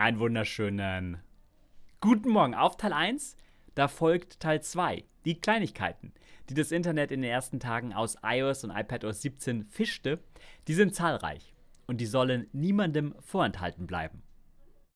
Einen wunderschönen guten Morgen auf Teil 1. Da folgt Teil 2, die Kleinigkeiten, die das Internet in den ersten Tagen aus iOS und iPadOS 17 fischte. Die sind zahlreich und die sollen niemandem vorenthalten bleiben.